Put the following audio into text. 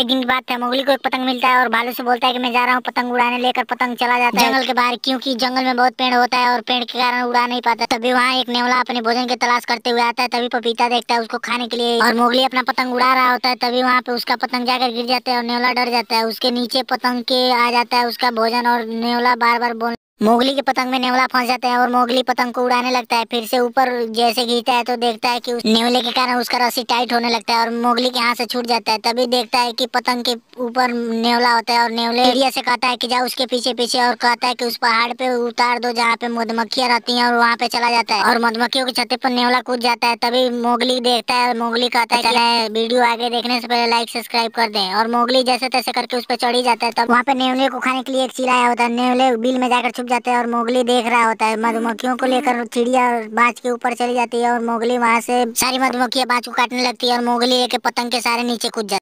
एक दिन की बात है मोगली को एक पतंग मिलता है और भालू से बोलता है कि मैं जा रहा हूँ पतंग उड़ाने लेकर पतंग चला जाता है जंगल के बाहर क्योंकि जंगल में बहुत पेड़ होता है और पेड़ के कारण उड़ा नहीं पाता तभी वहाँ एक नेवला अपने भोजन की तलाश करते हुए आता है तभी पपीता देखता है उसको खाने के लिए और मोगली अपना पतंग उड़ा रहा होता है तभी वहाँ पे उसका पतंग जाकर गिर जाता है और नेवला डर जाता है उसके नीचे पतंग के आ जाता है उसका भोजन और नेवला बार बार बोल मोगली के पतंग में नेवला फंस जाता है और मोगली पतंग को उड़ाने लगता है फिर से ऊपर जैसे घीता है तो देखता है कि उस नेवले के कारण उसका रस्सी टाइट होने लगता है और मोगली के हाथ से छूट जाता है तभी देखता है कि पतंग के ऊपर नेवला होता है और नेवले एरिया से कहता है कि जाओ उसके पीछे पीछे और कहता है कि उस पहाड़ पे उतार दो जहाँ पे मधुमक्खियां रहती है और वहाँ पे चला जाता है और मधुमक्खियों के छत्ते पर नेवला कूद जाता है तभी मोगली देखता है और मोगली कहता है चले वीडियो आगे देखने से पहले लाइक सब्सक्राइब कर दे और मोगली जैसे तैसे करके उस पर चढ़ी जाता है तब वहाँ पे नेवले को खाने के लिए एक चिलाया होता है नेवले बिल में जाकर छुप जाते हैं और मोगली देख रहा होता है मधुमक्खियों को लेकर चिड़िया बाज के ऊपर चली जाती है और मोगली वहाँ से सारी मधुमक्खियाँ बाज को काटने लगती है और मोगली एक पतंग के सारे नीचे कूद जाती